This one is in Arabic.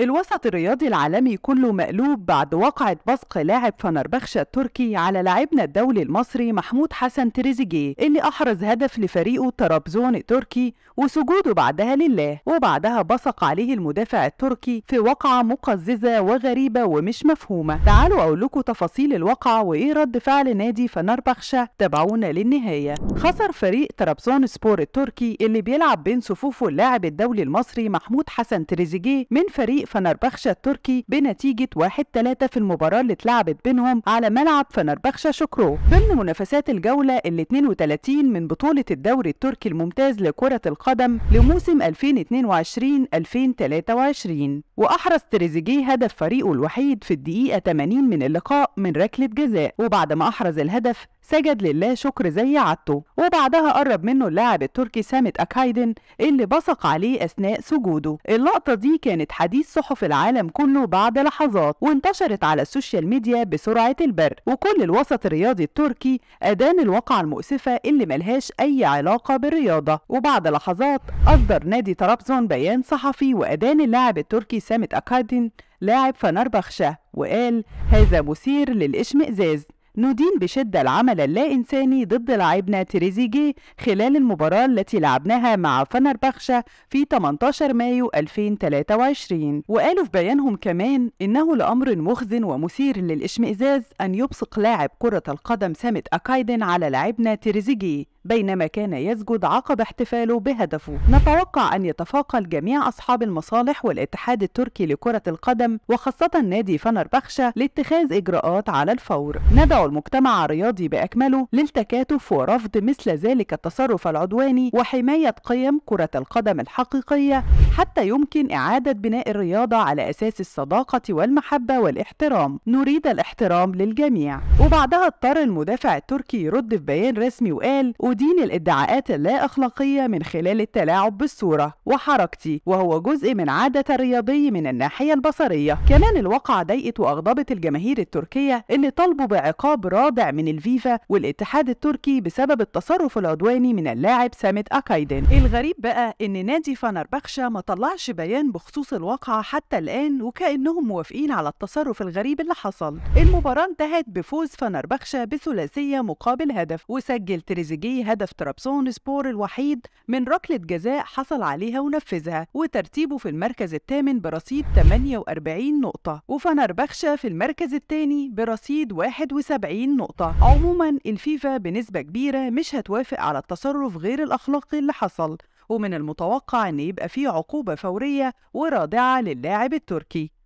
الوسط الرياضي العالمي كله مقلوب بعد وقعة بصق لاعب فنربخشة التركي على لاعبنا الدولي المصري محمود حسن تريزيجيه اللي أحرز هدف لفريقه طرابزون التركي وسجوده بعدها لله وبعدها بصق عليه المدافع التركي في وقعة مقززة وغريبة ومش مفهومة تعالوا أقول لكم تفاصيل الوقعة وإيه رد فعل نادي فنربخشة تابعونا للنهاية خسر فريق طرابزون سبور التركي اللي بيلعب بين صفوفه اللاعب الدولي المصري محمود حسن تريزيجيه من فريق فنربخشة التركي بنتيجة 1-3 في المباراة اللي اتلعبت بينهم على ملعب فنربخشة شكرو ضمن منافسات الجولة ال 32 من بطولة الدوري التركي الممتاز لكرة القدم لموسم 2022-2023 وأحرز تريزيجيه هدف فريقه الوحيد في الدقيقة 80 من اللقاء من ركلة جزاء وبعد ما أحرز الهدف سجد لله شكر زي عادته وبعدها قرب منه اللاعب التركي سامت أكايدن اللي بصق عليه أثناء سجوده اللقطة دي كانت حديث صحف العالم كله بعد لحظات وانتشرت على السوشيال ميديا بسرعة البرق وكل الوسط الرياضي التركي أدان الواقعة المؤسفة اللي ملهاش أي علاقة بالرياضة وبعد لحظات أصدر نادي طرابزون بيان صحفي وأدان اللاعب التركي سامت أكادين لاعب فنربخشة وقال هذا مثير للإشمئزاز ندين بشدة العمل اللا إنساني ضد لاعبنا تريزيجيه خلال المباراة التي لعبناها مع فنربخشة في 18 مايو 2023 وقالوا في بيانهم كمان إنه لأمر مخزن ومثير للإشمئزاز أن يبصق لاعب كرة القدم سامت أكايدن على لاعبنا تريزيجيه بينما كان يسجد عقب احتفاله بهدفه نتوقع أن يتفاقل جميع أصحاب المصالح والاتحاد التركي لكرة القدم وخاصة نادي فنربخشة لاتخاذ إجراءات على الفور ندعو المجتمع الرياضي بأكمله للتكاتف ورفض مثل ذلك التصرف العدواني وحماية قيم كرة القدم الحقيقية حتى يمكن إعادة بناء الرياضة على أساس الصداقة والمحبة والاحترام نريد الاحترام للجميع وبعدها اضطر المدافع التركي يرد في بيان رسمي وقال أدين الادعاءات اللا أخلاقية من خلال التلاعب بالصورة وحركتي وهو جزء من عادة الرياضي من الناحية البصرية كمان الواقعة ضايقت وأغضبت الجماهير التركية اللي طالبوا بعقاب رادع من الفيفا والاتحاد التركي بسبب التصرف العدواني من اللاعب سامت أكايدن الغريب بقى إن نادي فنربخشة ما طلعش بيان بخصوص الواقعة حتى الآن وكأنهم موافقين على التصرف الغريب اللي حصل المباراة انتهت بفوز فنربخشة بثلاثية مقابل هدف وسجل تريزيجيه هدف ترابسون سبور الوحيد من ركلة جزاء حصل عليها ونفذها وترتيبه في المركز الثامن برصيد 48 نقطة وفنربخشة في المركز الثاني برصيد 71 نقطة عموما الفيفا بنسبة كبيرة مش هتوافق على التصرف غير الأخلاقي اللي حصل ومن المتوقع أن يبقى فيه عقوبة فورية ورادعة للاعب التركي